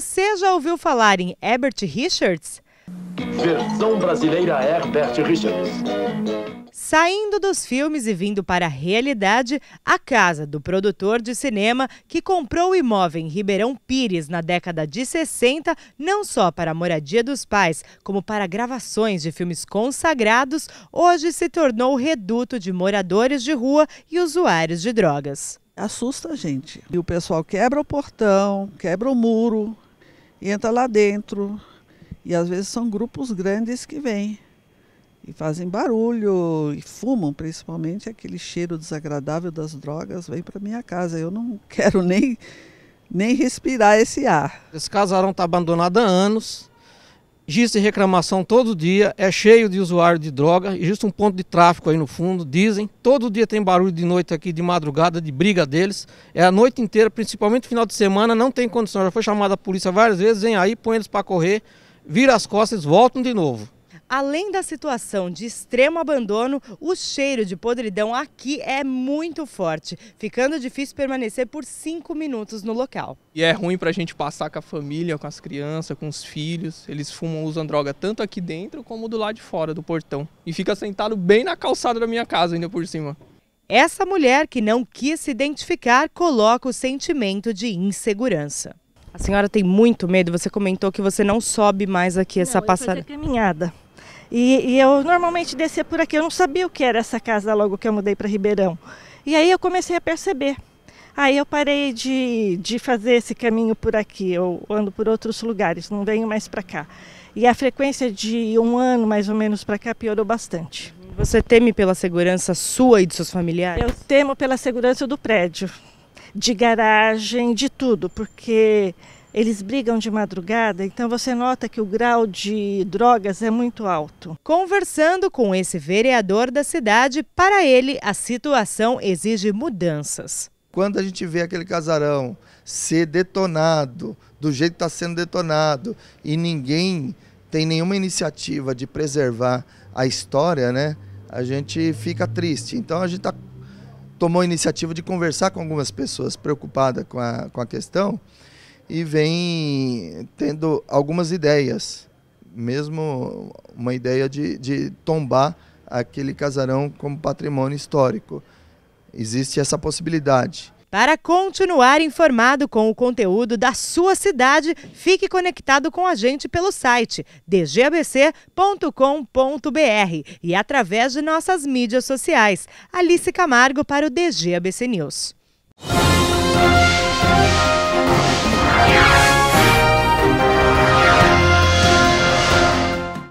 Você já ouviu falar em Herbert Richards? Versão brasileira Herbert Richards. Saindo dos filmes e vindo para a realidade, a casa do produtor de cinema que comprou o imóvel em Ribeirão Pires na década de 60, não só para a moradia dos pais, como para gravações de filmes consagrados, hoje se tornou reduto de moradores de rua e usuários de drogas assusta a gente. E o pessoal quebra o portão, quebra o muro, entra lá dentro. E às vezes são grupos grandes que vêm e fazem barulho e fumam, principalmente aquele cheiro desagradável das drogas vem para minha casa. Eu não quero nem nem respirar esse ar. Esse casarão está abandonado há anos. Existe reclamação todo dia, é cheio de usuário de droga, existe um ponto de tráfico aí no fundo, dizem. Todo dia tem barulho de noite aqui, de madrugada, de briga deles. É a noite inteira, principalmente final de semana, não tem condição. Já foi chamada a polícia várias vezes, vem aí, põe eles para correr, vira as costas, voltam de novo. Além da situação de extremo abandono, o cheiro de podridão aqui é muito forte, ficando difícil permanecer por cinco minutos no local. E é ruim para a gente passar com a família, com as crianças, com os filhos. Eles fumam, usam droga tanto aqui dentro como do lado de fora do portão. E fica sentado bem na calçada da minha casa, ainda por cima. Essa mulher que não quis se identificar coloca o sentimento de insegurança. A senhora tem muito medo, você comentou que você não sobe mais aqui não, essa passada. caminhada. E, e, eu normalmente descia por aqui. Eu não sabia o que era essa casa logo que eu mudei para Ribeirão. E aí eu comecei a perceber. Aí eu parei de, de fazer esse caminho por aqui. Eu ando por outros lugares, não venho mais para cá. E a frequência de um ano mais ou menos para cá piorou bastante. Você teme pela segurança sua e dos seus familiares? Eu temo pela segurança do prédio, de garagem, de tudo, porque eles brigam de madrugada, então você nota que o grau de drogas é muito alto. Conversando com esse vereador da cidade, para ele a situação exige mudanças. Quando a gente vê aquele casarão ser detonado, do jeito que está sendo detonado, e ninguém tem nenhuma iniciativa de preservar a história, né? A gente fica triste. Então a gente tá, tomou a iniciativa de conversar com algumas pessoas preocupadas com a, com a questão e vem tendo algumas ideias, mesmo uma ideia de, de tombar aquele casarão como patrimônio histórico. Existe essa possibilidade. Para continuar informado com o conteúdo da sua cidade, fique conectado com a gente pelo site dgabc.com.br e através de nossas mídias sociais. Alice Camargo para o DGABC News.